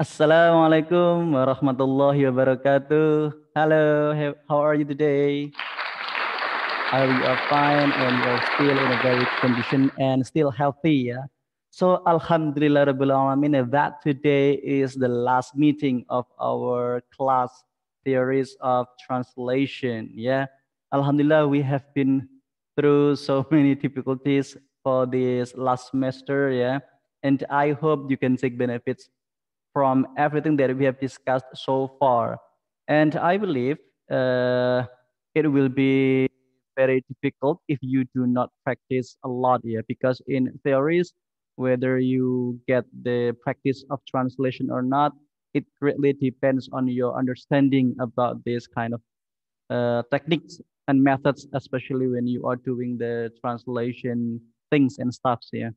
Assalamualaikum warahmatullahi wabarakatuh. Hello, how are you today? I hope you are fine and are still in a very good condition and still healthy. Yeah? So Alhamdulillah Rabbil Alamin that today is the last meeting of our class theories of translation. Yeah. Alhamdulillah we have been through so many difficulties for this last semester. Yeah. And I hope you can take benefits from everything that we have discussed so far. And I believe uh, it will be very difficult if you do not practice a lot here, because in theories, whether you get the practice of translation or not, it greatly depends on your understanding about this kind of uh, techniques and methods, especially when you are doing the translation things and stuff here.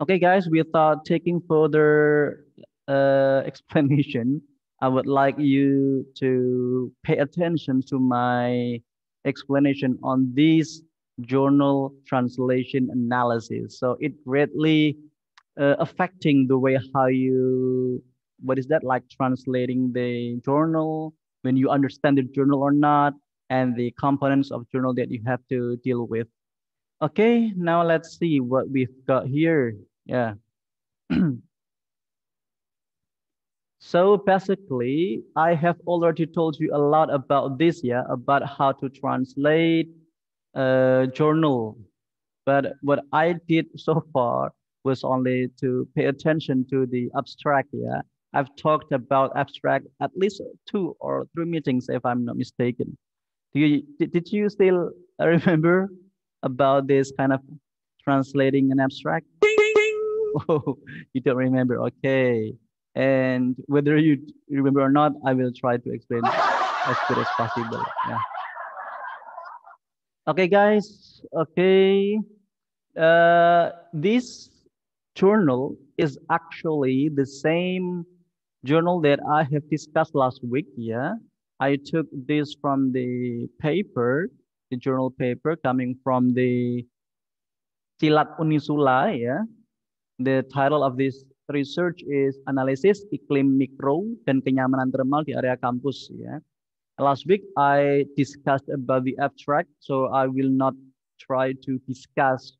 Okay, guys, without taking further uh, explanation, I would like you to pay attention to my explanation on this journal translation analysis. So it greatly uh, affecting the way how you, what is that like translating the journal, when you understand the journal or not, and the components of journal that you have to deal with. Okay, now let's see what we've got here. Yeah. So basically, I have already told you a lot about this, yeah, about how to translate a uh, journal. But what I did so far was only to pay attention to the abstract, yeah. I've talked about abstract at least two or three meetings, if I'm not mistaken. Do you, did you still remember about this kind of translating an abstract? oh, you don't remember, okay and whether you remember or not, I will try to explain as good as possible. Yeah. Okay, guys. Okay. Uh, this journal is actually the same journal that I have discussed last week. Yeah. I took this from the paper, the journal paper coming from the Silat Unisula. Yeah. The title of this research is analysis iklim mikro dan kenyamanan thermal di area kampus ya. Last week I discussed about the abstract, so I will not try to discuss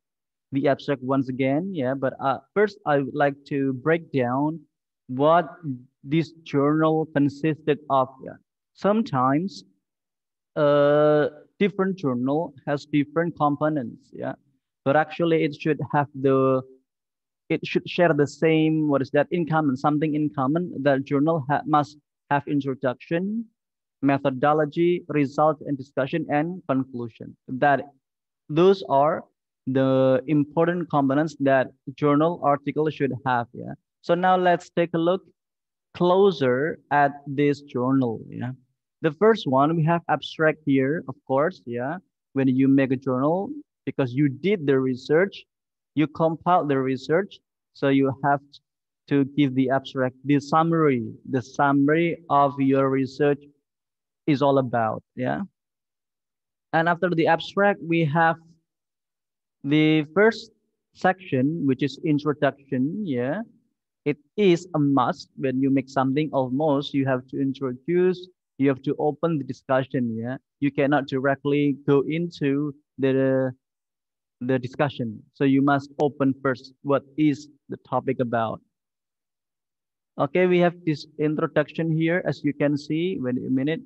the abstract once again. Yeah, but uh, first I would like to break down what this journal consisted of. Yeah. Sometimes a uh, different journal has different components. Yeah, but actually it should have the it should share the same, what is that, in common, something in common. The journal ha must have introduction, methodology, result and discussion, and conclusion. That those are the important components that journal article should have. Yeah. So now let's take a look closer at this journal. Yeah. The first one we have abstract here, of course. Yeah. When you make a journal, because you did the research, you compile the research, so you have to give the abstract, the summary, the summary of your research is all about, yeah? And after the abstract, we have the first section, which is introduction, yeah? It is a must when you make something almost, you have to introduce, you have to open the discussion, yeah? You cannot directly go into the the discussion. So you must open first what is the topic about. Okay, we have this introduction here, as you can see, wait a minute,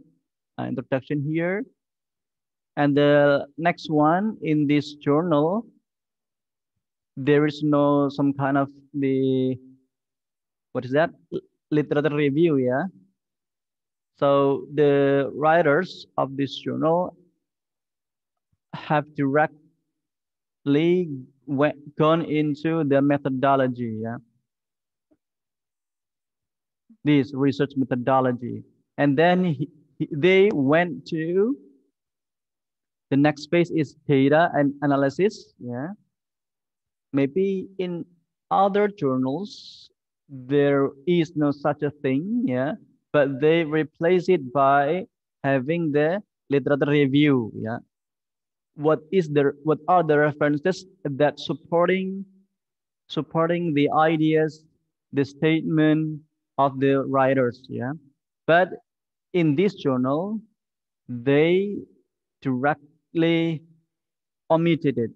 uh, introduction here. And the next one in this journal, there is no some kind of the, what is that? Literature review, yeah? So the writers of this journal have directly Went gone into the methodology, yeah? this research methodology. And then he, they went to the next phase is data and analysis. Yeah, maybe in other journals there is no such a thing. Yeah, but they replace it by having the literature review. Yeah, what is the what are the references that supporting supporting the ideas the statement of the writers yeah but in this journal they directly omitted it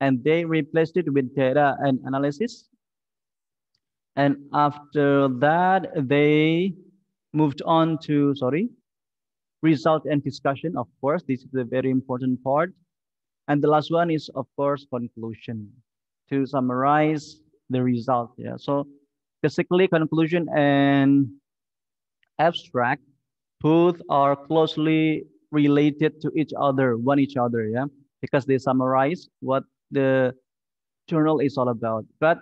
and they replaced it with data and analysis and after that they moved on to sorry result and discussion of course this is a very important part and the last one is, of course, conclusion. To summarize the result. Yeah. So basically, conclusion and abstract both are closely related to each other, one each other, yeah, because they summarize what the journal is all about. But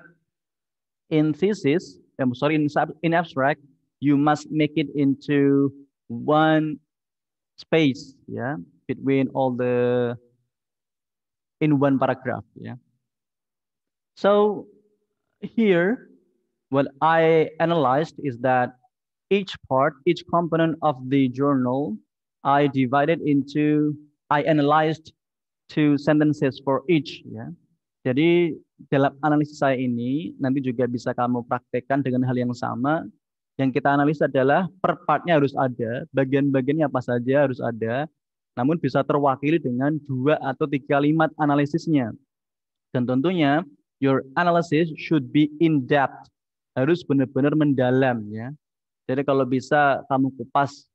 in thesis, I'm um, sorry, in, in abstract, you must make it into one space, yeah, between all the in one paragraph. Yeah. So here, what I analyzed is that each part, each component of the journal, I divided into, I analyzed two sentences for each. Yeah. Jadi dalam analisis saya ini nanti juga bisa kamu praktekkan dengan hal yang sama. Yang kita analisis adalah per partnya harus ada, bagian-bagiannya apa saja harus ada, namun bisa terwakili dengan dua atau tiga kalimat analisisnya. Dan tentunya your analysis should be in depth, harus benar-benar mendalam ya. Jadi kalau bisa kamu kupas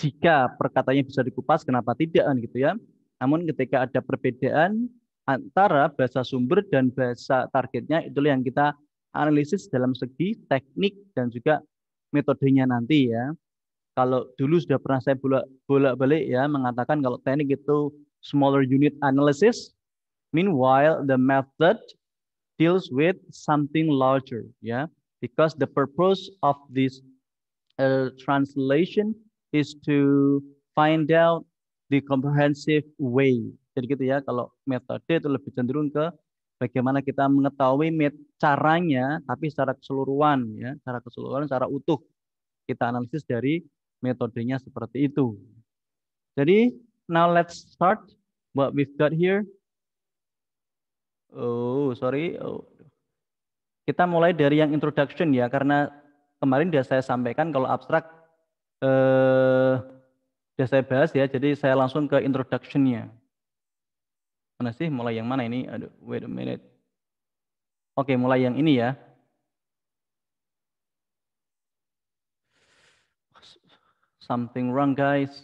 jika perkataannya bisa dikupas, kenapa tidak kan gitu ya. Namun ketika ada perbedaan antara bahasa sumber dan bahasa targetnya itulah yang kita analisis dalam segi teknik dan juga metodenya nanti ya kalau dulu sudah pernah saya bolak-balik ya mengatakan kalau teknik itu smaller unit analysis, meanwhile the method deals with something larger, ya, because the purpose of this uh, translation is to find out the comprehensive way. Jadi gitu ya, kalau metode itu lebih cenderung ke bagaimana kita mengetahui caranya, tapi secara keseluruhan, ya, secara keseluruhan, secara utuh kita analisis dari metodenya seperti itu. Jadi, now let's start what we've got here. Oh, sorry. Oh. Kita mulai dari yang introduction ya, karena kemarin sudah saya sampaikan kalau abstrak eh, sudah saya bahas ya, jadi saya langsung ke introduction-nya. Mana sih? Mulai yang mana ini? Aduh, wait a minute. Oke, mulai yang ini ya. Something wrong, guys.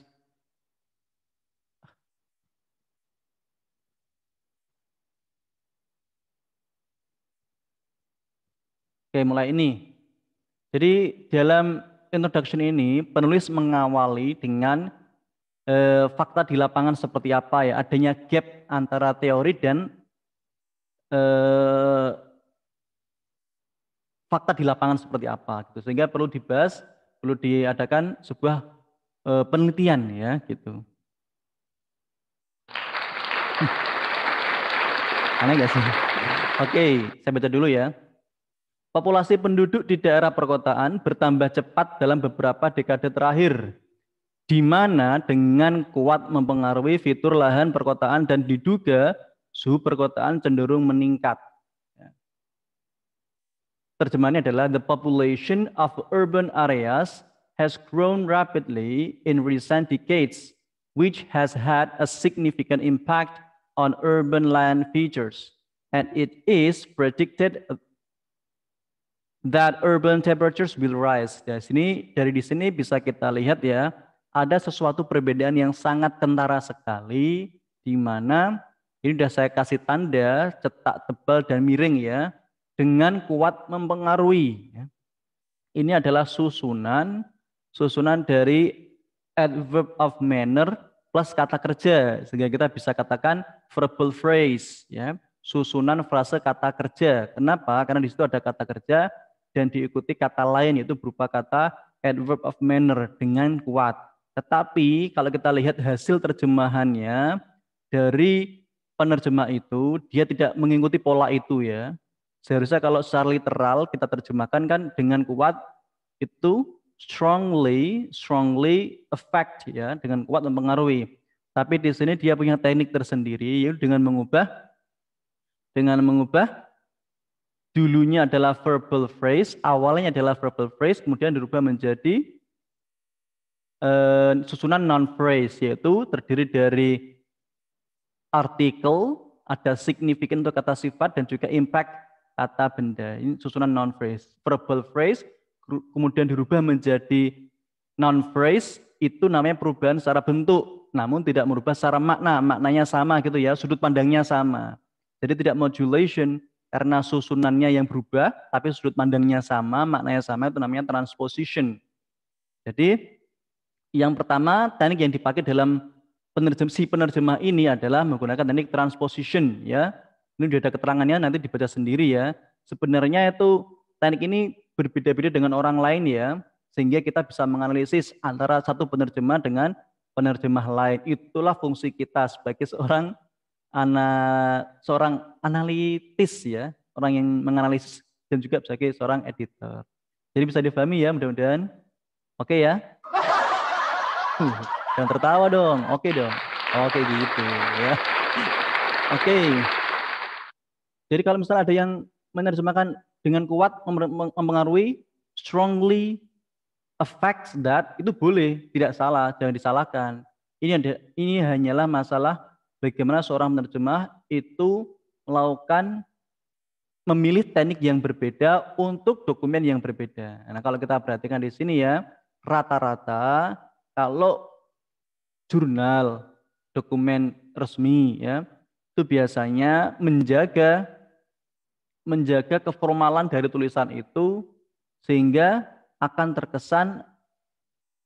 Oke, mulai ini. Jadi dalam introduction ini penulis mengawali dengan eh, fakta di lapangan seperti apa ya, adanya gap antara teori dan eh, fakta di lapangan seperti apa gitu. Sehingga perlu dibahas perlu diadakan sebuah eh, penelitian ya gitu. Aneh gak sih? Oke, saya baca dulu ya. Populasi penduduk di daerah perkotaan bertambah cepat dalam beberapa dekade terakhir, di mana dengan kuat mempengaruhi fitur lahan perkotaan dan diduga suhu perkotaan cenderung meningkat. Terjemahannya adalah the population of urban areas has grown rapidly in recent decades, which has had a significant impact on urban land features. And it is predicted that urban temperatures will rise. Dari ya, sini, dari di sini bisa kita lihat ya, ada sesuatu perbedaan yang sangat kentara sekali, di mana ini sudah saya kasih tanda cetak tebal dan miring ya dengan kuat mempengaruhi. Ya. Ini adalah susunan susunan dari adverb of manner plus kata kerja sehingga kita bisa katakan verbal phrase ya susunan frase kata kerja kenapa karena di situ ada kata kerja dan diikuti kata lain yaitu berupa kata adverb of manner dengan kuat tetapi kalau kita lihat hasil terjemahannya dari penerjemah itu dia tidak mengikuti pola itu ya Seharusnya kalau secara literal kita terjemahkan kan dengan kuat itu strongly, strongly affect ya, dengan kuat mempengaruhi. Tapi di sini dia punya teknik tersendiri yaitu dengan mengubah dengan mengubah dulunya adalah verbal phrase, awalnya adalah verbal phrase, kemudian dirubah menjadi uh, susunan non phrase yaitu terdiri dari artikel, ada significant untuk kata sifat dan juga impact kata benda. Ini susunan noun phrase. Verbal phrase kemudian dirubah menjadi noun phrase itu namanya perubahan secara bentuk, namun tidak merubah secara makna. Maknanya sama gitu ya, sudut pandangnya sama. Jadi tidak modulation karena susunannya yang berubah, tapi sudut pandangnya sama, maknanya sama itu namanya transposition. Jadi yang pertama teknik yang dipakai dalam penerjem, si penerjemah ini adalah menggunakan teknik transposition ya ini sudah ada keterangannya nanti dibaca sendiri ya. Sebenarnya itu teknik ini berbeda-beda dengan orang lain ya, sehingga kita bisa menganalisis antara satu penerjemah dengan penerjemah lain. Itulah fungsi kita sebagai seorang ana seorang analitis ya, orang yang menganalisis dan juga sebagai seorang editor. Jadi bisa difahami ya mudah-mudahan. Oke ya. jangan tertawa dong. Oke dong. Oke gitu ya. Oke. Okay. Jadi kalau misalnya ada yang menerjemahkan dengan kuat mempengaruhi strongly affects that itu boleh, tidak salah, jangan disalahkan. Ini ada, ini hanyalah masalah bagaimana seorang penerjemah itu melakukan memilih teknik yang berbeda untuk dokumen yang berbeda. Nah, kalau kita perhatikan di sini ya, rata-rata kalau jurnal dokumen resmi ya, itu biasanya menjaga menjaga keformalan dari tulisan itu sehingga akan terkesan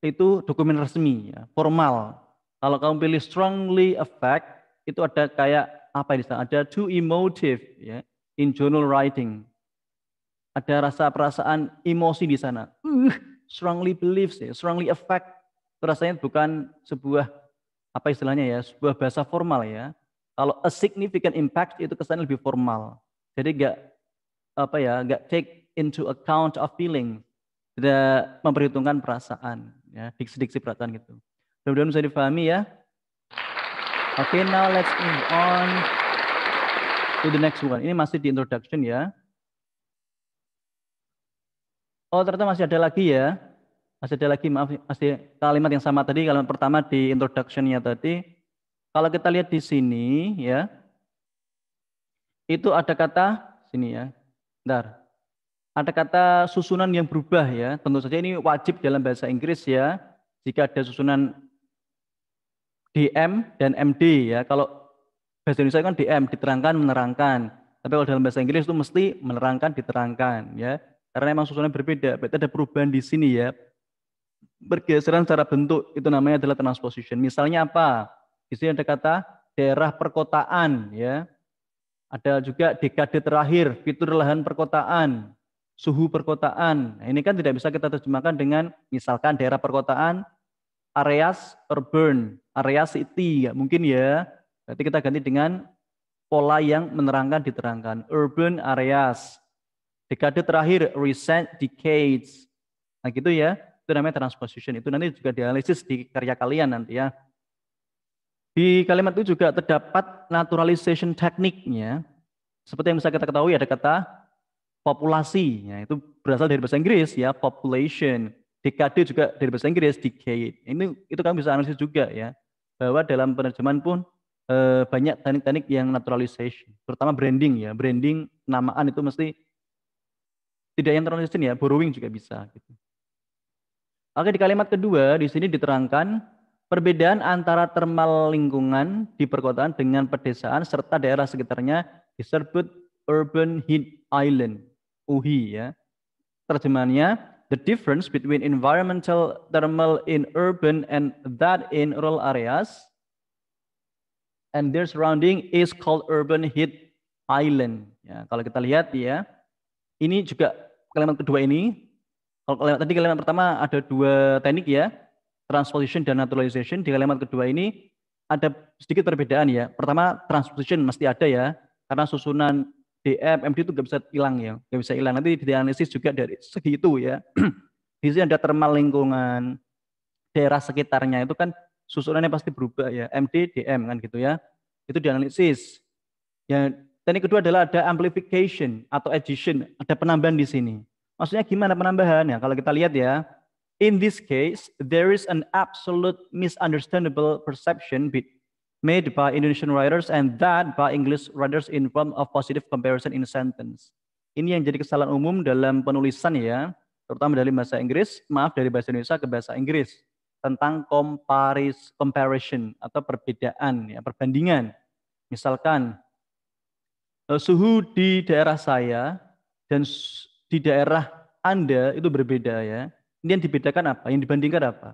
itu dokumen resmi, ya, formal. Kalau kamu pilih strongly affect, itu ada kayak apa di sana? Ada too emotive ya, in journal writing. Ada rasa perasaan emosi di sana. Uh, strongly believes, ya, strongly affect. Itu rasanya bukan sebuah apa istilahnya ya, sebuah bahasa formal ya. Kalau a significant impact itu kesannya lebih formal. Jadi enggak apa ya nggak take into account of feeling tidak memperhitungkan perasaan ya diksi-diksi perasaan gitu mudah bisa difahami ya oke okay, now let's move on to the next one ini masih di introduction ya oh ternyata masih ada lagi ya masih ada lagi maaf masih kalimat yang sama tadi kalimat pertama di introductionnya tadi kalau kita lihat di sini ya, itu ada kata sini ya. Bentar. Ada kata susunan yang berubah ya. Tentu saja ini wajib dalam bahasa Inggris ya. Jika ada susunan DM dan MD ya. Kalau bahasa Indonesia kan DM, diterangkan, menerangkan. Tapi kalau dalam bahasa Inggris itu mesti menerangkan, diterangkan ya. Karena memang susunan berbeda, berarti ada perubahan di sini ya. Pergeseran secara bentuk itu namanya adalah transposition. Misalnya apa? Di sini ada kata daerah perkotaan ya. Ada juga dekade terakhir, fitur lahan perkotaan, suhu perkotaan. Nah, ini kan tidak bisa kita terjemahkan dengan misalkan daerah perkotaan, areas urban, area city, ya, mungkin ya. Berarti kita ganti dengan pola yang menerangkan diterangkan. Urban areas, dekade terakhir, recent decades. Nah gitu ya, itu namanya transposition. Itu nanti juga dianalisis di karya kalian nanti ya. Di kalimat itu juga terdapat naturalization tekniknya. Seperti yang bisa kita ketahui ada kata populasi, ya, itu berasal dari bahasa Inggris ya, population. Dekade juga dari bahasa Inggris, decade. Ini itu kamu bisa analisis juga ya, bahwa dalam penerjemahan pun eh, banyak teknik-teknik yang naturalization, terutama branding ya, branding namaan itu mesti tidak yang naturalization ya, borrowing juga bisa. Gitu. Oke di kalimat kedua di sini diterangkan Perbedaan antara termal lingkungan di perkotaan dengan pedesaan serta daerah sekitarnya disebut urban heat island, UHI ya. Terjemahannya, the difference between environmental thermal in urban and that in rural areas and their surrounding is called urban heat island. Ya, kalau kita lihat ya, ini juga kalimat kedua ini. Kalau kalimat tadi kalimat pertama ada dua teknik ya, transposition dan naturalization. Di kalimat kedua ini ada sedikit perbedaan ya. Pertama, transposition mesti ada ya, karena susunan DM, MD itu nggak bisa hilang ya, nggak bisa hilang. Nanti dianalisis juga dari segitu ya. Di sini ada termal lingkungan, daerah sekitarnya itu kan susunannya pasti berubah ya, MD, DM kan gitu ya. Itu dianalisis. Ya, teknik kedua adalah ada amplification atau addition, ada penambahan di sini. Maksudnya gimana penambahan ya? Kalau kita lihat ya, In this case, there is an absolute misunderstandable perception be, made by Indonesian writers and that by English writers in form of positive comparison in a sentence. Ini yang jadi kesalahan umum dalam penulisan ya, terutama dari bahasa Inggris, maaf dari bahasa Indonesia ke bahasa Inggris tentang comparis, comparison atau perbedaan ya, perbandingan. Misalkan e, suhu di daerah saya dan di daerah Anda itu berbeda ya. Ini yang dibedakan apa? Yang dibandingkan apa?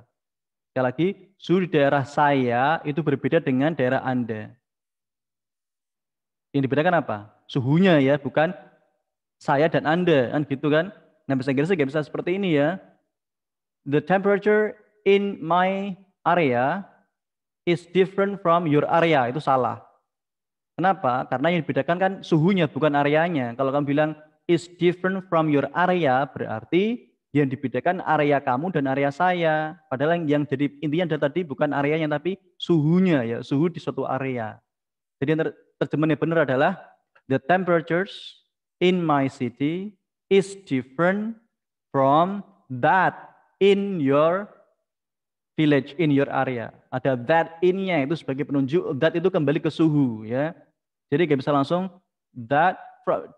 Sekali lagi, suhu di daerah saya itu berbeda dengan daerah Anda. Yang dibedakan apa? Suhunya ya, bukan saya dan Anda. Kan gitu kan? Nah, bahasa Inggrisnya nggak bisa seperti ini ya. The temperature in my area is different from your area. Itu salah. Kenapa? Karena yang dibedakan kan suhunya, bukan areanya. Kalau kamu bilang is different from your area, berarti yang dibedakan area kamu dan area saya. Padahal yang, yang jadi intinya adalah tadi bukan areanya tapi suhunya ya, suhu di suatu area. Jadi yang ter, terjemahnya benar adalah the temperatures in my city is different from that in your village, in your area. Ada that innya itu sebagai penunjuk that itu kembali ke suhu ya. Jadi nggak bisa langsung that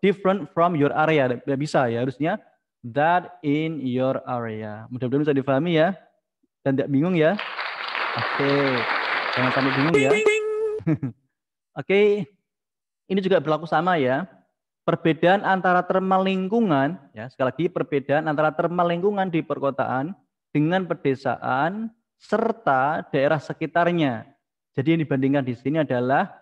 different from your area, nggak bisa ya harusnya that in your area. Mudah-mudahan bisa difahami ya. Dan tidak bingung ya. Oke. Okay. Jangan sampai bingung ya. Oke. okay. Ini juga berlaku sama ya. Perbedaan antara termal lingkungan, ya sekali lagi perbedaan antara termal lingkungan di perkotaan dengan pedesaan serta daerah sekitarnya. Jadi yang dibandingkan di sini adalah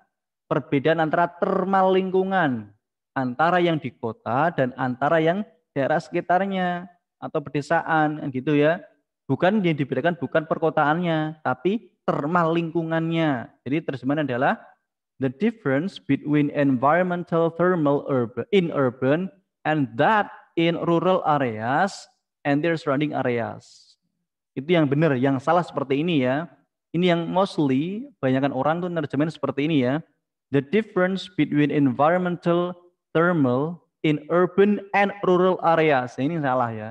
perbedaan antara termal lingkungan antara yang di kota dan antara yang daerah sekitarnya atau pedesaan gitu ya. Bukan yang dibedakan bukan perkotaannya, tapi termal lingkungannya. Jadi terjemahan adalah the difference between environmental thermal urban in urban and that in rural areas and their surrounding areas. Itu yang benar, yang salah seperti ini ya. Ini yang mostly banyakkan orang tuh nerjemahin seperti ini ya. The difference between environmental thermal in urban and rural areas. Ini salah ya.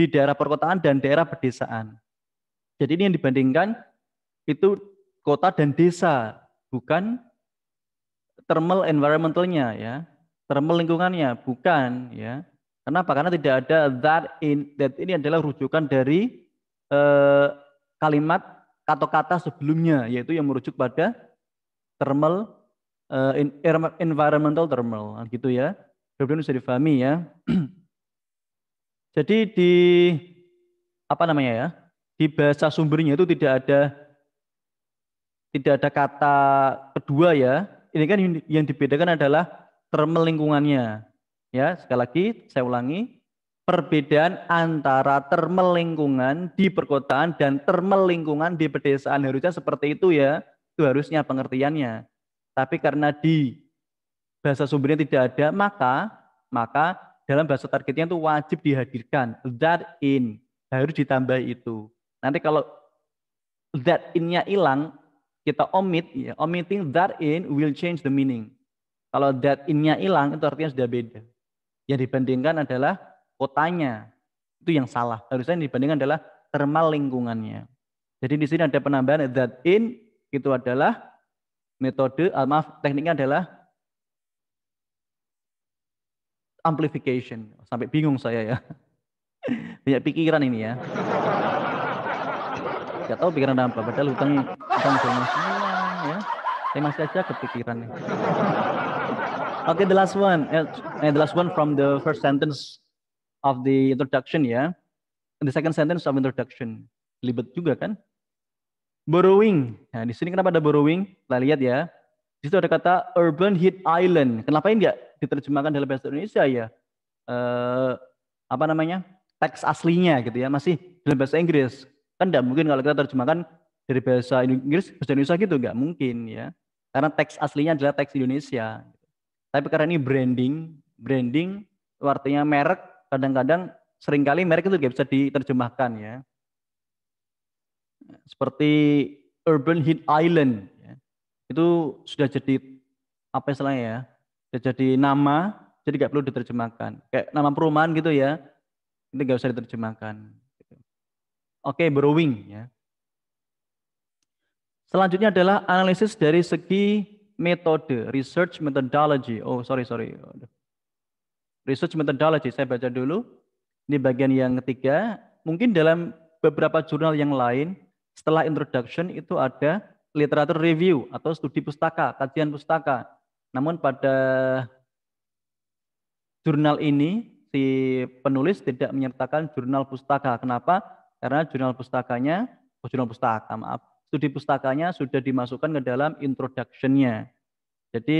Di daerah perkotaan dan daerah pedesaan. Jadi ini yang dibandingkan itu kota dan desa, bukan thermal environmentalnya ya. Thermal lingkungannya, bukan ya. Kenapa? Karena tidak ada that in that ini adalah rujukan dari eh, kalimat atau kata sebelumnya yaitu yang merujuk pada thermal uh, environmental thermal gitu ya. Mudah-mudahan bisa difahami ya. Jadi di apa namanya ya? Di bahasa sumbernya itu tidak ada tidak ada kata kedua ya. Ini kan yang dibedakan adalah termelingkungannya lingkungannya. Ya, sekali lagi saya ulangi, perbedaan antara termelingkungan lingkungan di perkotaan dan termelingkungan lingkungan di pedesaan harusnya seperti itu ya. Itu harusnya pengertiannya. Tapi karena di bahasa sumbernya tidak ada, maka maka dalam bahasa targetnya itu wajib dihadirkan. That in harus ditambah itu. Nanti kalau that in-nya hilang, kita omit, ya, omitting that in will change the meaning. Kalau that in-nya hilang, itu artinya sudah beda. Yang dibandingkan adalah kotanya. Itu yang salah. Harusnya yang dibandingkan adalah termal lingkungannya. Jadi di sini ada penambahan that in, itu adalah metode, ah, maaf, tekniknya adalah amplification. Sampai bingung saya ya. Banyak pikiran ini ya. Gak tahu pikiran apa. Padahal hutang hutang semua ya. Saya masih aja kepikiran. okay, the last one. Eh, eh, the last one from the first sentence of the introduction ya. The second sentence of introduction. Libet juga kan? Borrowing. Nah, di sini kenapa ada borrowing? Kita lihat ya. Di situ ada kata urban heat island. Kenapa ini tidak diterjemahkan dalam bahasa Indonesia ya? Eh, apa namanya? Teks aslinya gitu ya, masih dalam bahasa Inggris. Kan enggak mungkin kalau kita terjemahkan dari bahasa Inggris bahasa Indonesia gitu enggak mungkin ya. Karena teks aslinya adalah teks Indonesia. Tapi karena ini branding, branding artinya merek, kadang-kadang seringkali merek itu nggak bisa diterjemahkan ya. Seperti Urban Heat Island itu sudah jadi apa istilahnya ya sudah jadi nama jadi nggak perlu diterjemahkan kayak nama perumahan gitu ya itu nggak usah diterjemahkan gitu. oke okay, borrowing ya selanjutnya adalah analisis dari segi metode research methodology oh sorry sorry research methodology saya baca dulu ini bagian yang ketiga mungkin dalam beberapa jurnal yang lain setelah introduction itu ada literatur review atau studi pustaka, kajian pustaka. Namun pada jurnal ini si penulis tidak menyertakan jurnal pustaka. Kenapa? Karena jurnal pustakanya, oh jurnal pustaka, maaf, studi pustakanya sudah dimasukkan ke dalam introduction-nya. Jadi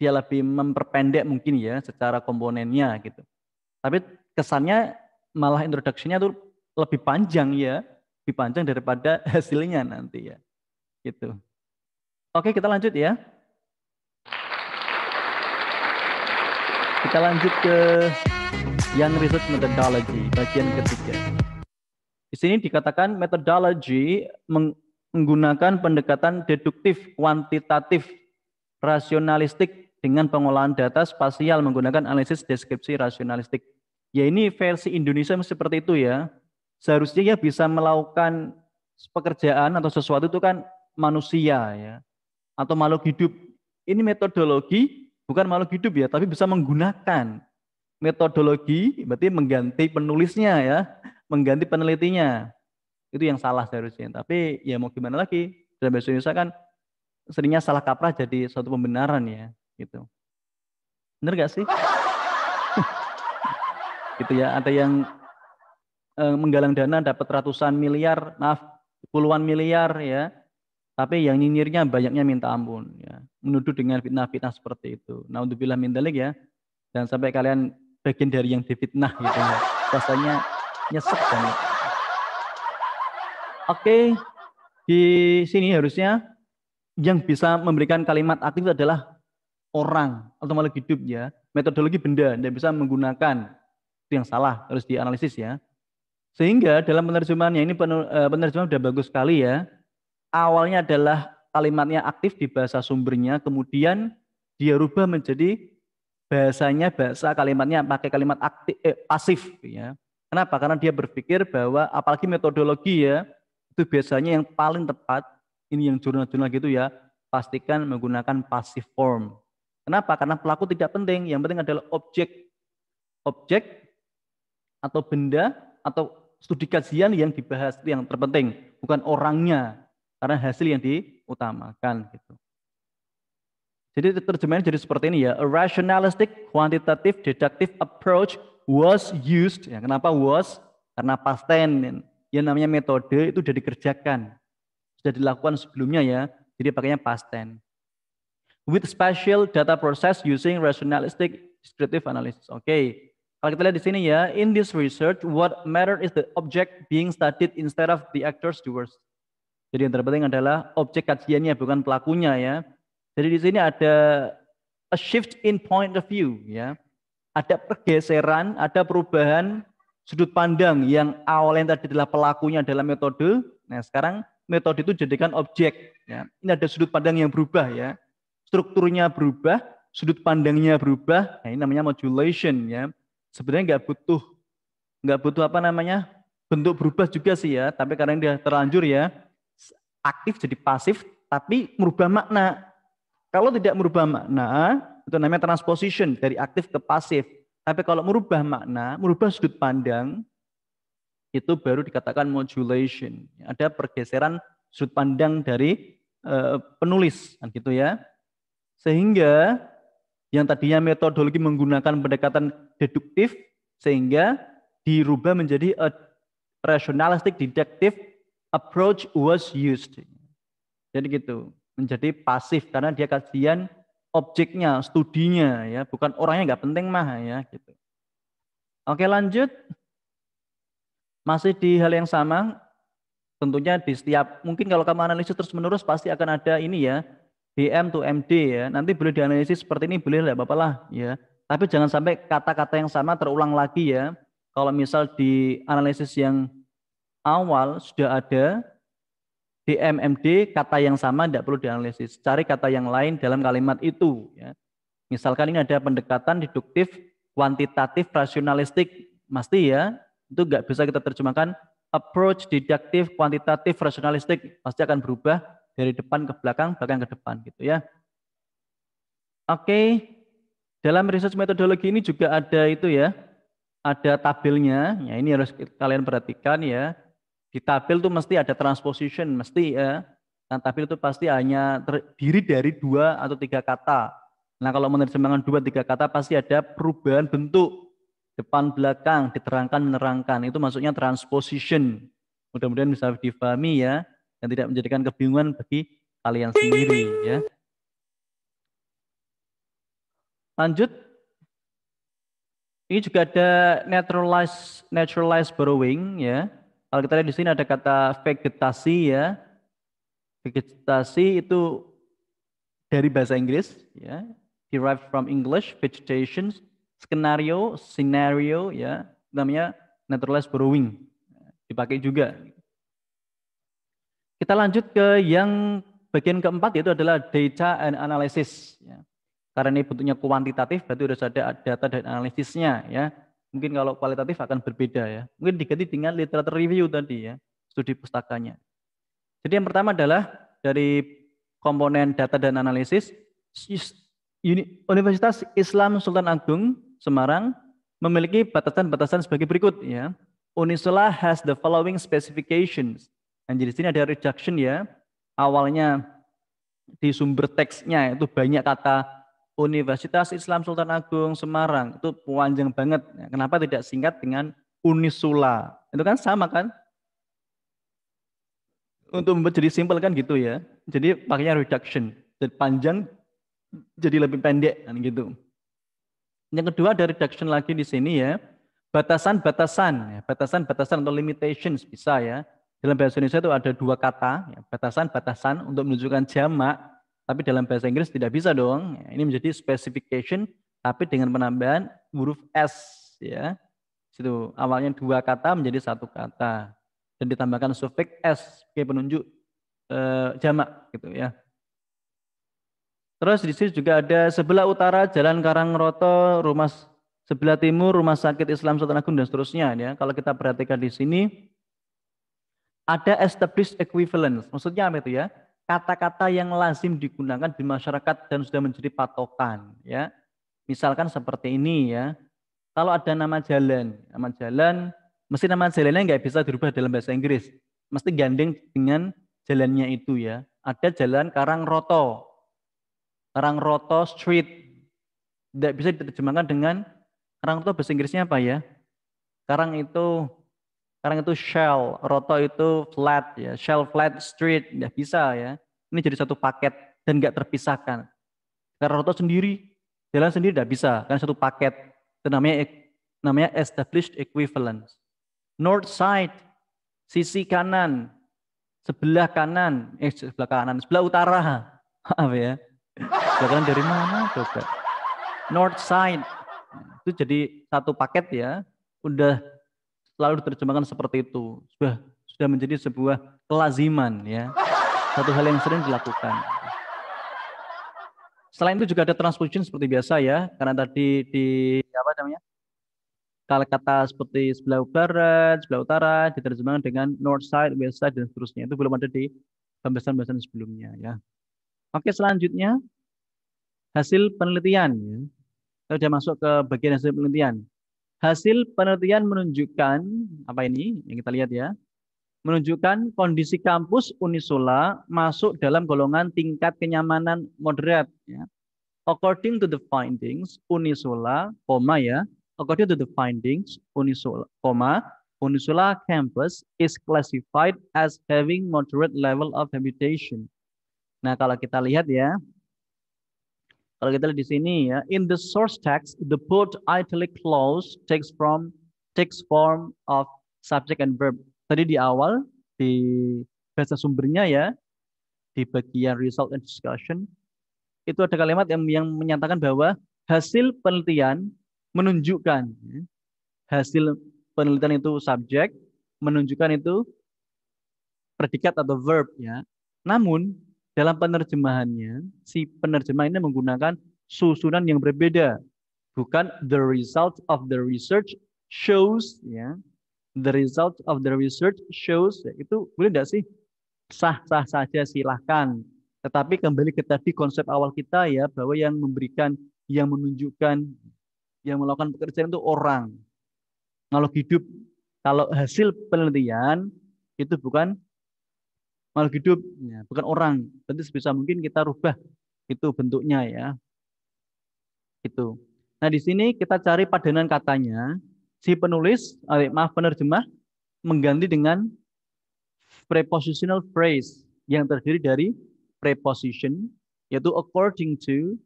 dia lebih memperpendek mungkin ya secara komponennya gitu. Tapi kesannya malah introduction-nya tuh lebih panjang ya, lebih panjang daripada hasilnya nanti ya. Gitu. Oke, kita lanjut ya. Kita lanjut ke yang research methodology, bagian ketiga. Di sini dikatakan methodology menggunakan pendekatan deduktif, kuantitatif, rasionalistik dengan pengolahan data spasial menggunakan analisis deskripsi rasionalistik. Ya ini versi Indonesia seperti itu ya. Seharusnya ya bisa melakukan pekerjaan atau sesuatu itu kan manusia ya atau makhluk hidup. Ini metodologi bukan makhluk hidup ya, tapi bisa menggunakan metodologi berarti mengganti penulisnya ya, mengganti penelitinya. Itu yang salah seharusnya. Tapi ya mau gimana lagi? Dalam bahasa Indonesia kan seringnya salah kaprah jadi suatu pembenaran ya, gitu. Bener gak sih? gitu ya, ada yang eh, menggalang dana dapat ratusan miliar, maaf, puluhan miliar ya, tapi yang nyinyirnya banyaknya minta ampun. Ya. Menuduh dengan fitnah-fitnah seperti itu. Nah untuk bilang minta ya. Dan sampai kalian bagian dari yang difitnah gitu ya. Rasanya nyesek banget. Oke, di sini harusnya yang bisa memberikan kalimat aktif adalah orang atau makhluk hidup ya. Metodologi benda dan bisa menggunakan itu yang salah harus dianalisis ya. Sehingga dalam penerjemahannya ini eh, penerjemah sudah bagus sekali ya awalnya adalah kalimatnya aktif di bahasa sumbernya, kemudian dia rubah menjadi bahasanya bahasa kalimatnya pakai kalimat aktif eh, pasif ya. Kenapa? Karena dia berpikir bahwa apalagi metodologi ya itu biasanya yang paling tepat ini yang jurnal-jurnal gitu ya pastikan menggunakan passive form. Kenapa? Karena pelaku tidak penting, yang penting adalah objek objek atau benda atau studi kajian yang dibahas yang terpenting, bukan orangnya karena hasil yang diutamakan gitu. Jadi terjemahannya jadi seperti ini ya, a rationalistic quantitative deductive approach was used. Ya, kenapa was? Karena past tense. Yang namanya metode itu sudah dikerjakan. Sudah dilakukan sebelumnya ya. Jadi pakainya past tense. With special data process using rationalistic descriptive analysis. Oke. Okay. Kalau kita lihat di sini ya, in this research, what matter is the object being studied instead of the actors towards. Jadi yang terpenting adalah objek kajiannya bukan pelakunya ya. Jadi di sini ada a shift in point of view ya. Ada pergeseran, ada perubahan sudut pandang yang awalnya tadi adalah pelakunya adalah metode. Nah, sekarang metode itu jadikan objek ya. Ini ada sudut pandang yang berubah ya. Strukturnya berubah, sudut pandangnya berubah. Nah, ini namanya modulation ya. Sebenarnya nggak butuh nggak butuh apa namanya bentuk berubah juga sih ya, tapi karena dia terlanjur ya, aktif jadi pasif tapi merubah makna. Kalau tidak merubah makna, itu namanya transposition dari aktif ke pasif. Tapi kalau merubah makna, merubah sudut pandang, itu baru dikatakan modulation. Ada pergeseran sudut pandang dari eh, penulis, kan gitu ya. Sehingga yang tadinya metodologi menggunakan pendekatan deduktif, sehingga dirubah menjadi a eh, rationalistic deductive approach was used. Jadi gitu, menjadi pasif karena dia kasihan objeknya, studinya ya, bukan orangnya nggak penting mah ya gitu. Oke lanjut, masih di hal yang sama, tentunya di setiap mungkin kalau kamu analisis terus menerus pasti akan ada ini ya BM to MD ya. Nanti boleh dianalisis seperti ini boleh lah bapak ya. Tapi jangan sampai kata-kata yang sama terulang lagi ya. Kalau misal di analisis yang awal sudah ada di MMD kata yang sama tidak perlu dianalisis. Cari kata yang lain dalam kalimat itu. Ya. Misalkan ini ada pendekatan deduktif, kuantitatif, rasionalistik. Pasti ya, itu nggak bisa kita terjemahkan approach deduktif kuantitatif, rasionalistik. Pasti akan berubah dari depan ke belakang, belakang ke depan gitu ya. Oke, dalam research metodologi ini juga ada itu ya, ada tabelnya. Ya, ini harus kalian perhatikan ya di tabel itu mesti ada transposition, mesti ya. Nah, tabel itu pasti hanya terdiri dari dua atau tiga kata. Nah, kalau menerjemahkan dua tiga kata pasti ada perubahan bentuk depan belakang, diterangkan menerangkan. Itu maksudnya transposition. Mudah-mudahan bisa difahami ya dan tidak menjadikan kebingungan bagi kalian sendiri ya. Lanjut. Ini juga ada naturalized naturalized borrowing ya. Kalau kita lihat di sini ada kata vegetasi ya. Vegetasi itu dari bahasa Inggris ya, derived from English vegetation, skenario, scenario ya, namanya naturalized brewing, Dipakai juga. Kita lanjut ke yang bagian keempat yaitu adalah data and analysis. Ya. Karena ini bentuknya kuantitatif, berarti sudah ada data dan analisisnya. Ya mungkin kalau kualitatif akan berbeda ya. Mungkin diganti dengan literature review tadi ya, studi pustakanya. Jadi yang pertama adalah dari komponen data dan analisis, Universitas Islam Sultan Agung Semarang memiliki batasan-batasan sebagai berikut ya. Unisola has the following specifications. Dan di sini ada rejection ya. Awalnya di sumber teksnya itu banyak kata Universitas Islam Sultan Agung Semarang itu panjang banget. Ya, kenapa tidak singkat dengan Unisula? Itu kan sama kan? Untuk menjadi simpel kan gitu ya. Jadi pakainya reduction. Jadi panjang jadi lebih pendek kan gitu. Yang kedua ada reduction lagi di sini ya. Batasan-batasan, ya, batasan-batasan atau limitations bisa ya. Dalam bahasa Indonesia itu ada dua kata, ya, batasan-batasan untuk menunjukkan jamak tapi dalam bahasa Inggris tidak bisa dong. Ini menjadi specification, tapi dengan penambahan huruf S. ya. Situ awalnya dua kata menjadi satu kata dan ditambahkan suffix s sebagai penunjuk eh, jamak gitu ya. Terus di sini juga ada sebelah utara Jalan Karangroto, rumah sebelah timur Rumah Sakit Islam Sultan Agung dan seterusnya ya. Kalau kita perhatikan di sini ada established equivalence. Maksudnya apa itu ya? kata-kata yang lazim digunakan di masyarakat dan sudah menjadi patokan ya. Misalkan seperti ini ya. Kalau ada nama jalan, nama jalan mesti nama jalannya nggak bisa dirubah dalam bahasa Inggris. Mesti gandeng dengan jalannya itu ya. Ada jalan Karang Roto, Karang Roto Street. Tidak bisa diterjemahkan dengan Karang Roto bahasa Inggrisnya apa ya? Karang itu sekarang itu shell, roto itu flat ya, shell flat street ya bisa ya. Ini jadi satu paket dan nggak terpisahkan. Karena roto sendiri jalan sendiri tidak bisa karena satu paket. Itu namanya e- namanya established equivalence. North side sisi kanan, sebelah kanan, eh sebelah kanan, sebelah utara. apa ya. Sebelah kanan dari mana coba? North side itu jadi satu paket ya. Udah lalu diterjemahkan seperti itu. Sudah sudah menjadi sebuah kelaziman ya. Satu hal yang sering dilakukan. Selain itu juga ada transposition seperti biasa ya, karena tadi di apa namanya? Kalau kata seperti sebelah barat, sebelah utara diterjemahkan dengan north side, west side dan seterusnya. Itu belum ada di pembahasan-pembahasan sebelumnya ya. Oke, selanjutnya hasil penelitian ya. Kita sudah masuk ke bagian hasil penelitian. Hasil penelitian menunjukkan apa ini yang kita lihat ya. Menunjukkan kondisi kampus Unisula masuk dalam golongan tingkat kenyamanan moderat ya. According to the findings Unisula, koma ya. According to the findings Unisula, koma Unisula campus is classified as having moderate level of habitation. Nah, kalau kita lihat ya, kalau kita lihat di sini ya, in the source text, the put italic clause takes from takes form of subject and verb. Tadi di awal di bahasa sumbernya ya di bagian result and discussion itu ada kalimat yang, yang menyatakan bahwa hasil penelitian menunjukkan ya, hasil penelitian itu subjek menunjukkan itu predikat atau verb ya. Namun dalam penerjemahannya, si penerjemah ini menggunakan susunan yang berbeda. Bukan the result of the research shows, ya. The result of the research shows, ya, itu boleh tidak sih? Sah-sah saja silahkan. Tetapi kembali ke tadi konsep awal kita ya, bahwa yang memberikan, yang menunjukkan, yang melakukan pekerjaan itu orang. Kalau hidup, kalau hasil penelitian, itu bukan makhluk hidup, ya, bukan orang. Berarti sebisa mungkin kita rubah itu bentuknya ya. Itu. Nah di sini kita cari padanan katanya. Si penulis, eh, maaf penerjemah, mengganti dengan prepositional phrase yang terdiri dari preposition, yaitu according to,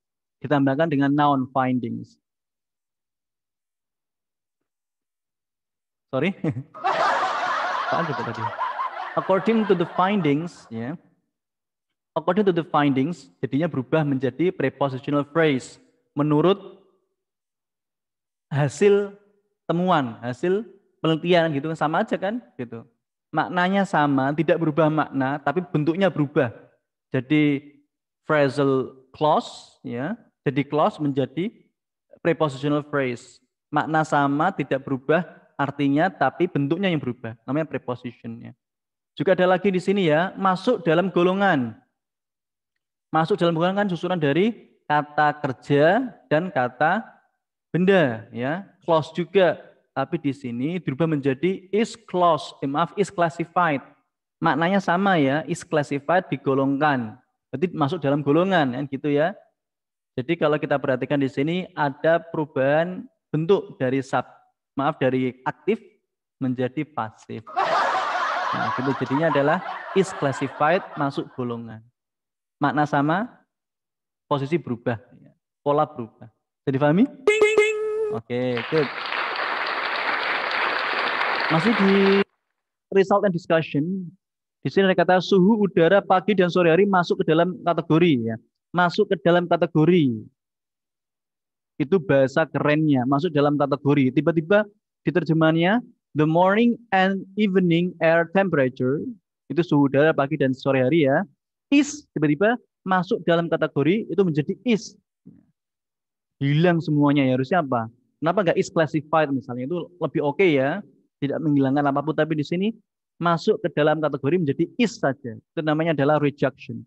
ditambahkan dengan noun findings. Sorry? Apaan coba tadi? according to the findings, ya, yeah, according to the findings, jadinya berubah menjadi prepositional phrase menurut hasil temuan, hasil penelitian gitu kan, sama aja kan gitu. Maknanya sama, tidak berubah makna, tapi bentuknya berubah. Jadi phrasal clause ya, jadi clause menjadi prepositional phrase. Makna sama, tidak berubah artinya, tapi bentuknya yang berubah. Namanya preposition ya. Juga ada lagi di sini ya, masuk dalam golongan. Masuk dalam golongan kan susunan dari kata kerja dan kata benda ya. Clause juga, tapi di sini berubah menjadi is clause, eh, maaf is classified. Maknanya sama ya, is classified digolongkan. Berarti masuk dalam golongan kan gitu ya. Jadi kalau kita perhatikan di sini ada perubahan bentuk dari sub, maaf dari aktif menjadi pasif. Nah, gitu. Jadinya adalah is classified masuk golongan. Makna sama, posisi berubah. Pola berubah. Jadi pahami? Oke, okay, good. Masih di result and discussion. Di sini ada kata suhu udara pagi dan sore hari masuk ke dalam kategori ya. Masuk ke dalam kategori. Itu bahasa kerennya, masuk dalam kategori. Tiba-tiba di terjemahannya the morning and evening air temperature, itu suhu udara pagi dan sore hari ya, is tiba-tiba masuk dalam kategori itu menjadi is. Hilang semuanya ya, harusnya apa? Kenapa nggak is classified misalnya, itu lebih oke okay ya, tidak menghilangkan apapun, tapi di sini masuk ke dalam kategori menjadi is saja. Itu namanya adalah rejection.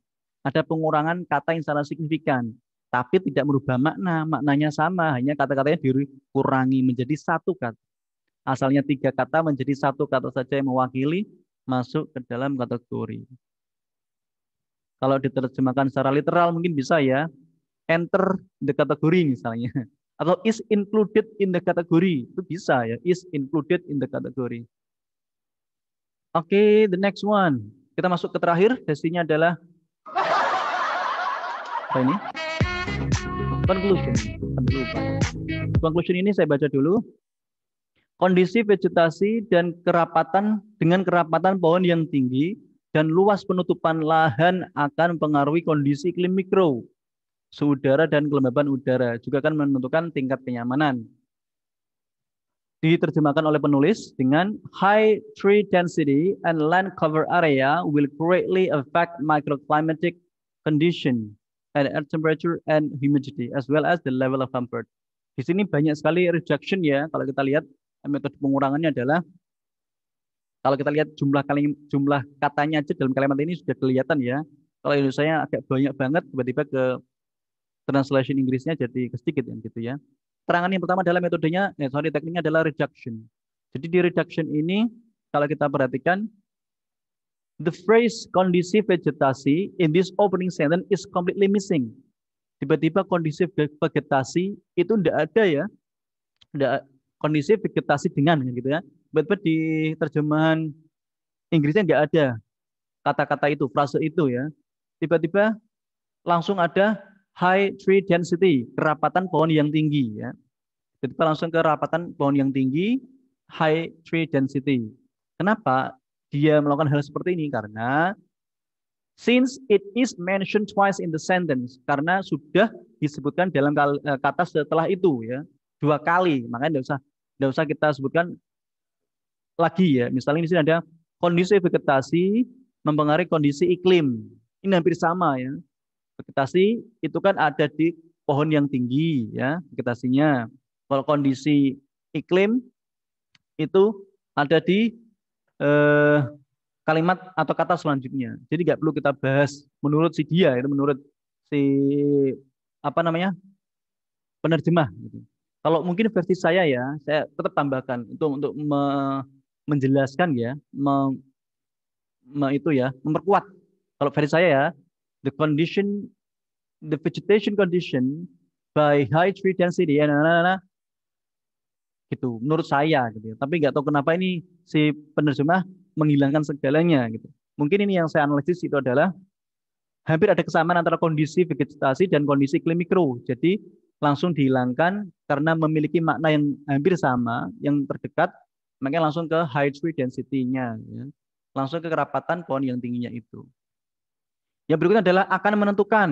Ada pengurangan kata yang sangat signifikan, tapi tidak merubah makna. Maknanya sama, hanya kata-katanya dikurangi menjadi satu kata. Asalnya tiga kata menjadi satu kata saja yang mewakili masuk ke dalam kategori. Kalau diterjemahkan secara literal mungkin bisa ya. Enter the category misalnya. Atau is included in the category. Itu bisa ya. Is included in the category. Oke, okay, the next one. Kita masuk ke terakhir. Destinya adalah apa ini? Conclusion. Conclusion. Conclusion ini saya baca dulu. Kondisi vegetasi dan kerapatan dengan kerapatan pohon yang tinggi dan luas penutupan lahan akan mempengaruhi kondisi iklim mikro, suhu udara dan kelembaban udara juga akan menentukan tingkat kenyamanan. Diterjemahkan oleh penulis dengan high tree density and land cover area will greatly affect microclimatic condition and air temperature and humidity as well as the level of comfort. Di sini banyak sekali rejection ya kalau kita lihat metode pengurangannya adalah kalau kita lihat jumlah kali jumlah katanya aja dalam kalimat ini sudah kelihatan ya. Kalau Indonesia agak banyak banget tiba-tiba ke translation Inggrisnya jadi sedikit ya, gitu ya. Terangan yang pertama adalah metodenya, eh, sorry tekniknya adalah reduction. Jadi di reduction ini kalau kita perhatikan the phrase kondisi vegetasi in this opening sentence is completely missing. Tiba-tiba kondisi vegetasi itu tidak ada ya. Tidak kondisi vegetasi dengan gitu ya. bet di terjemahan Inggrisnya nggak ada kata-kata itu, frase itu ya. Tiba-tiba langsung ada high tree density, kerapatan pohon yang tinggi ya. Tiba-tiba langsung kerapatan pohon yang tinggi, high tree density. Kenapa dia melakukan hal seperti ini? Karena since it is mentioned twice in the sentence, karena sudah disebutkan dalam eh, kata setelah itu ya dua kali. Makanya tidak usah tidak usah kita sebutkan lagi ya. Misalnya di sini ada kondisi vegetasi mempengaruhi kondisi iklim. Ini hampir sama ya. Vegetasi itu kan ada di pohon yang tinggi ya vegetasinya. Kalau kondisi iklim itu ada di eh, kalimat atau kata selanjutnya. Jadi nggak perlu kita bahas menurut si dia itu menurut si apa namanya penerjemah. Gitu. Kalau mungkin versi saya ya, saya tetap tambahkan untuk untuk me, menjelaskan ya, me, me, itu ya, memperkuat. Kalau versi saya ya, the condition, the vegetation condition by high tree density ya, nah, nah, nah, nah gitu menurut saya gitu ya. tapi nggak tahu kenapa ini si penerjemah menghilangkan segalanya gitu mungkin ini yang saya analisis itu adalah hampir ada kesamaan antara kondisi vegetasi dan kondisi iklim jadi langsung dihilangkan karena memiliki makna yang hampir sama, yang terdekat, makanya langsung ke high tree density-nya. Ya. Langsung ke kerapatan pohon yang tingginya itu. Yang berikutnya adalah akan menentukan.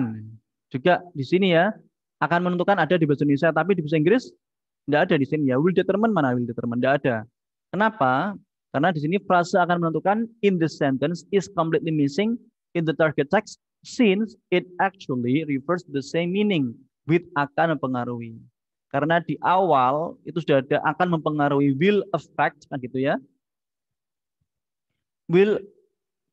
Juga di sini ya, akan menentukan ada di bahasa Indonesia, tapi di bahasa Inggris tidak ada di sini ya. Will determine mana will determine? Tidak ada. Kenapa? Karena di sini frase akan menentukan in the sentence is completely missing in the target text since it actually refers to the same meaning with akan mempengaruhi. Karena di awal itu sudah ada akan mempengaruhi will affect kan gitu ya. Will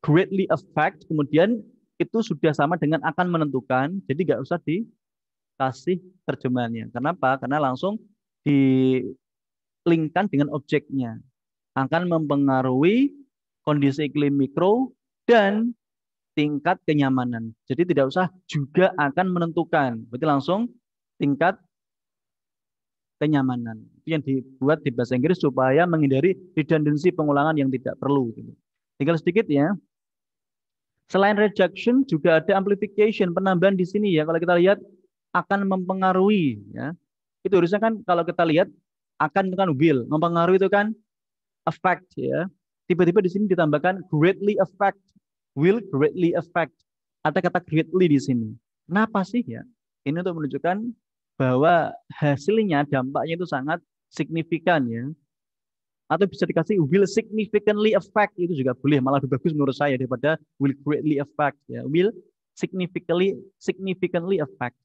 greatly affect kemudian itu sudah sama dengan akan menentukan. Jadi nggak usah dikasih terjemahannya. Kenapa? Karena langsung di-linkkan dengan objeknya. Akan mempengaruhi kondisi iklim mikro dan tingkat kenyamanan. Jadi tidak usah juga akan menentukan. Berarti langsung tingkat kenyamanan. Itu yang dibuat di bahasa Inggris supaya menghindari redundancy pengulangan yang tidak perlu. Gitu. Tinggal sedikit ya. Selain rejection juga ada amplification, penambahan di sini ya. Kalau kita lihat akan mempengaruhi ya. Itu harusnya kan kalau kita lihat akan dengan kan will, mempengaruhi itu kan affect ya. Tiba-tiba di sini ditambahkan greatly affect will greatly affect. Ada kata greatly di sini. Kenapa sih ya? Ini untuk menunjukkan bahwa hasilnya, dampaknya itu sangat signifikan ya. Atau bisa dikasih will significantly affect itu juga boleh. Malah lebih bagus menurut saya daripada will greatly affect ya. Will significantly significantly affect.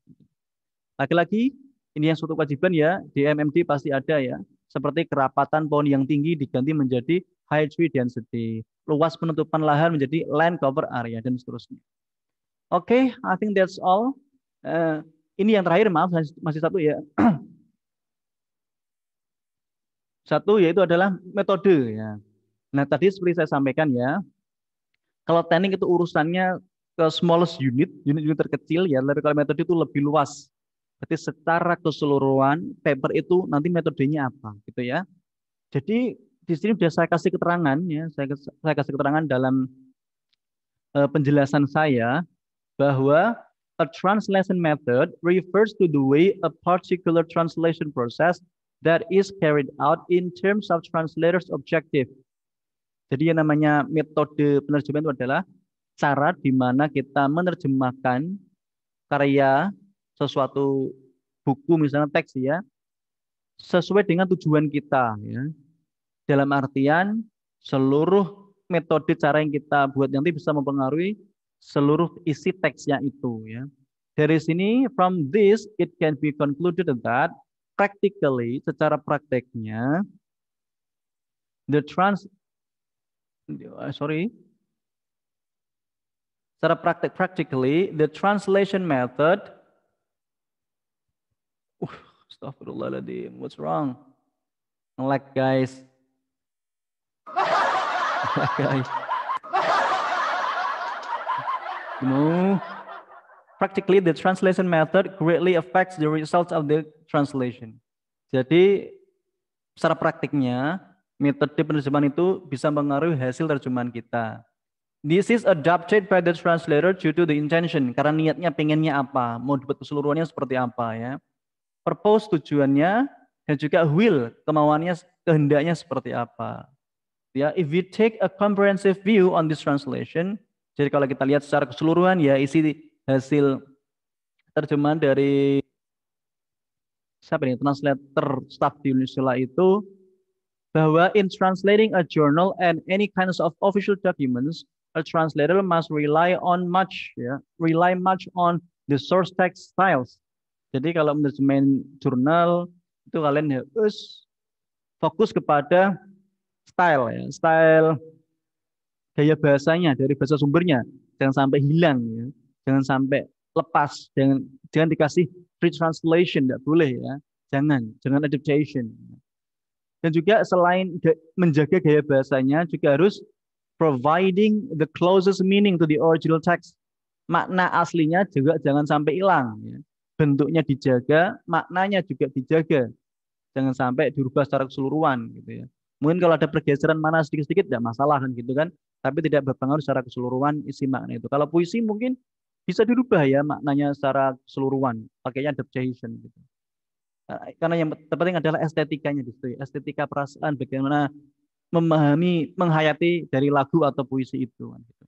Lagi-lagi ini yang suatu kewajiban ya di MMD pasti ada ya seperti kerapatan pohon yang tinggi diganti menjadi high tree density, luas penutupan lahan menjadi land cover area, dan seterusnya. Oke, okay, I think that's all. Uh, ini yang terakhir, maaf, masih satu ya. satu yaitu adalah metode. ya. Nah, tadi seperti saya sampaikan ya, kalau tanning itu urusannya ke smallest unit, unit-unit terkecil ya, tapi kalau metode itu lebih luas. Berarti secara keseluruhan paper itu nanti metodenya apa gitu ya. Jadi di sini sudah saya kasih keterangan ya, saya, saya kasih keterangan dalam uh, penjelasan saya bahwa a translation method refers to the way a particular translation process that is carried out in terms of translator's objective. Jadi yang namanya metode penerjemahan itu adalah cara di mana kita menerjemahkan karya sesuatu buku misalnya teks ya sesuai dengan tujuan kita ya dalam artian seluruh metode cara yang kita buat nanti bisa mempengaruhi seluruh isi teksnya itu ya. Dari sini from this it can be concluded that practically secara prakteknya the trans eh, sorry secara praktek practically the translation method uh, astagfirullahaladzim what's wrong Like guys No. Practically, the translation method greatly affects the results of the translation. Jadi, secara praktiknya, metode penerjemahan itu bisa mengaruhi hasil terjemahan kita. This is adapted by the translator due to the intention. Karena niatnya pengennya apa, mau dapat keseluruhannya seperti apa ya. Purpose tujuannya dan juga will kemauannya kehendaknya seperti apa ya if we take a comprehensive view on this translation jadi kalau kita lihat secara keseluruhan ya isi hasil terjemahan dari siapa ini translator staff di Unisula itu bahwa in translating a journal and any kinds of official documents a translator must rely on much ya rely much on the source text styles jadi kalau menerjemahin jurnal itu kalian harus fokus kepada style ya, style gaya bahasanya dari bahasa sumbernya jangan sampai hilang ya. Jangan sampai lepas, jangan jangan dikasih free translation tidak boleh ya. Jangan, jangan adaptation. Dan juga selain menjaga gaya bahasanya juga harus providing the closest meaning to the original text. Makna aslinya juga jangan sampai hilang. Ya. Bentuknya dijaga, maknanya juga dijaga. Jangan sampai dirubah secara keseluruhan. Gitu ya. Mungkin kalau ada pergeseran mana sedikit-sedikit tidak masalah kan gitu kan, tapi tidak berpengaruh secara keseluruhan isi makna itu. Kalau puisi mungkin bisa dirubah ya maknanya secara keseluruhan, pakainya adaptation gitu. Nah, karena yang terpenting adalah estetikanya di situ, ya. estetika perasaan bagaimana memahami, menghayati dari lagu atau puisi itu. Gitu.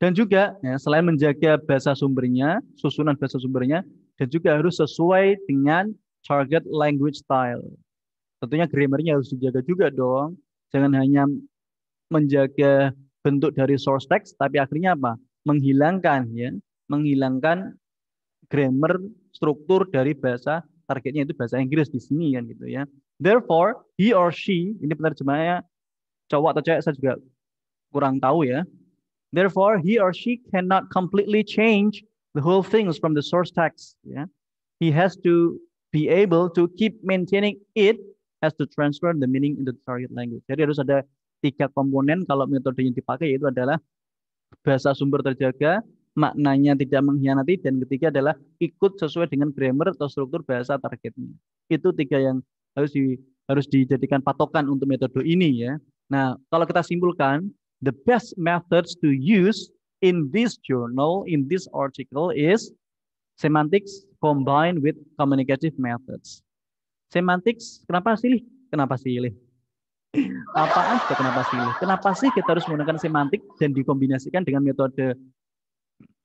Dan juga ya, selain menjaga bahasa sumbernya, susunan bahasa sumbernya, dan juga harus sesuai dengan target language style tentunya grammarnya harus dijaga juga dong. Jangan hanya menjaga bentuk dari source text, tapi akhirnya apa? Menghilangkan ya, menghilangkan grammar struktur dari bahasa targetnya itu bahasa Inggris di sini kan gitu ya. Therefore, he or she ini penerjemahnya cowok atau cewek saya juga kurang tahu ya. Therefore, he or she cannot completely change the whole things from the source text. Ya. He has to be able to keep maintaining it has to transfer the meaning into the target language. Jadi harus ada tiga komponen kalau metodenya dipakai yaitu adalah bahasa sumber terjaga, maknanya tidak mengkhianati, dan ketiga adalah ikut sesuai dengan grammar atau struktur bahasa targetnya. Itu tiga yang harus di, harus dijadikan patokan untuk metode ini ya. Nah, kalau kita simpulkan, the best methods to use in this journal, in this article is semantics combined with communicative methods. Semantics, kenapa sih? Kenapa sih? Apa aja kenapa sih? Kenapa sih kita harus menggunakan semantik dan dikombinasikan dengan metode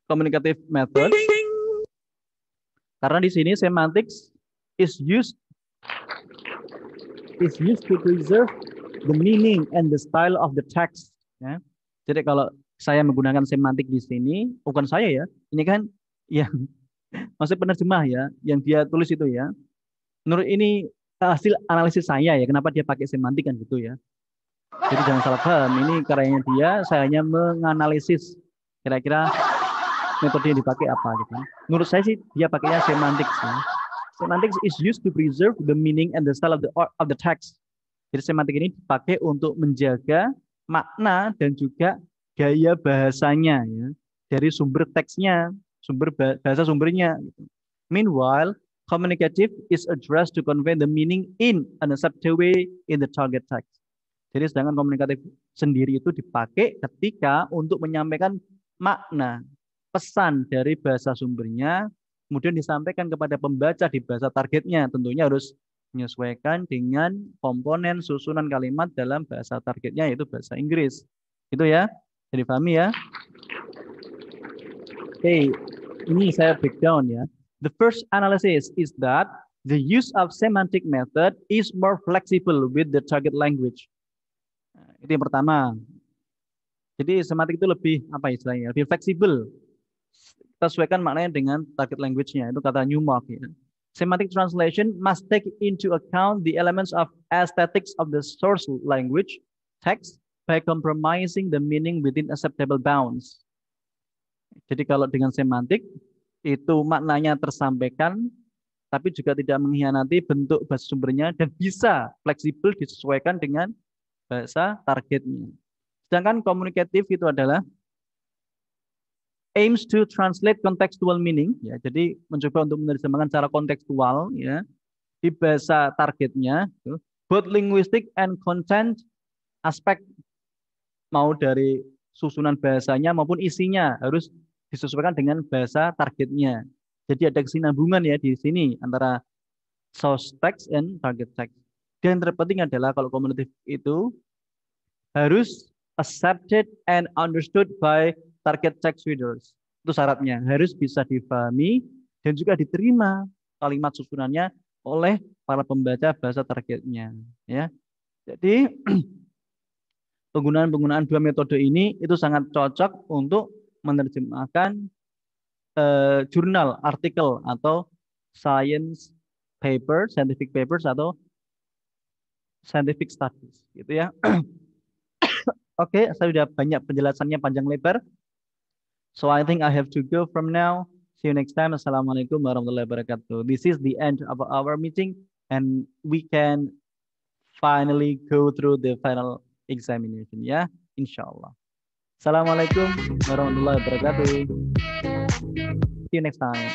communicative method? Karena di sini semantik is used is used to preserve the meaning and the style of the text. Ya. Jadi kalau saya menggunakan semantik di sini, bukan saya ya, ini kan yang masih penerjemah ya, yang dia tulis itu ya menurut ini hasil analisis saya ya kenapa dia pakai semantik kan gitu ya jadi jangan salah paham ini karyanya dia saya hanya menganalisis kira-kira metode yang dipakai apa gitu menurut saya sih dia pakainya semantik sih semantik is used to preserve the meaning and the style of the of the text jadi semantik ini dipakai untuk menjaga makna dan juga gaya bahasanya ya dari sumber teksnya sumber bahasa sumbernya. Gitu. Meanwhile, communicative is addressed to convey the meaning in an accepted way in the target text. Jadi sedangkan komunikatif sendiri itu dipakai ketika untuk menyampaikan makna, pesan dari bahasa sumbernya, kemudian disampaikan kepada pembaca di bahasa targetnya. Tentunya harus menyesuaikan dengan komponen susunan kalimat dalam bahasa targetnya yaitu bahasa Inggris. Itu ya. Jadi pahami ya. Oke, okay. ini saya breakdown ya. The first analysis is that the use of semantic method is more flexible with the target language. Nah, itu yang pertama. Jadi semantik itu lebih apa istilahnya? Lebih fleksibel. Kita sesuaikan maknanya dengan target language-nya. Itu kata Newmark. Ya. Semantic translation must take into account the elements of aesthetics of the source language text by compromising the meaning within acceptable bounds. Jadi kalau dengan semantik, itu maknanya tersampaikan tapi juga tidak mengkhianati bentuk bahasa sumbernya dan bisa fleksibel disesuaikan dengan bahasa targetnya. Sedangkan komunikatif itu adalah aims to translate contextual meaning ya. Jadi mencoba untuk menerjemahkan secara kontekstual ya di bahasa targetnya gitu. both linguistic and content aspek mau dari susunan bahasanya maupun isinya harus disesuaikan dengan bahasa targetnya. Jadi ada kesinambungan ya di sini antara source text and target text. Dan yang terpenting adalah kalau komunitif itu harus accepted and understood by target text readers. Itu syaratnya. Harus bisa difahami dan juga diterima kalimat susunannya oleh para pembaca bahasa targetnya. Ya. Jadi penggunaan-penggunaan dua metode ini itu sangat cocok untuk menerjemahkan uh, jurnal, artikel atau science paper, scientific papers atau scientific studies gitu ya. Oke, okay, saya sudah banyak penjelasannya panjang lebar. So I think I have to go from now. See you next time. Assalamualaikum warahmatullahi wabarakatuh. This is the end of our meeting and we can finally go through the final examination ya, yeah? insyaallah. Assalamualaikum warahmatullahi wabarakatuh. See you next time.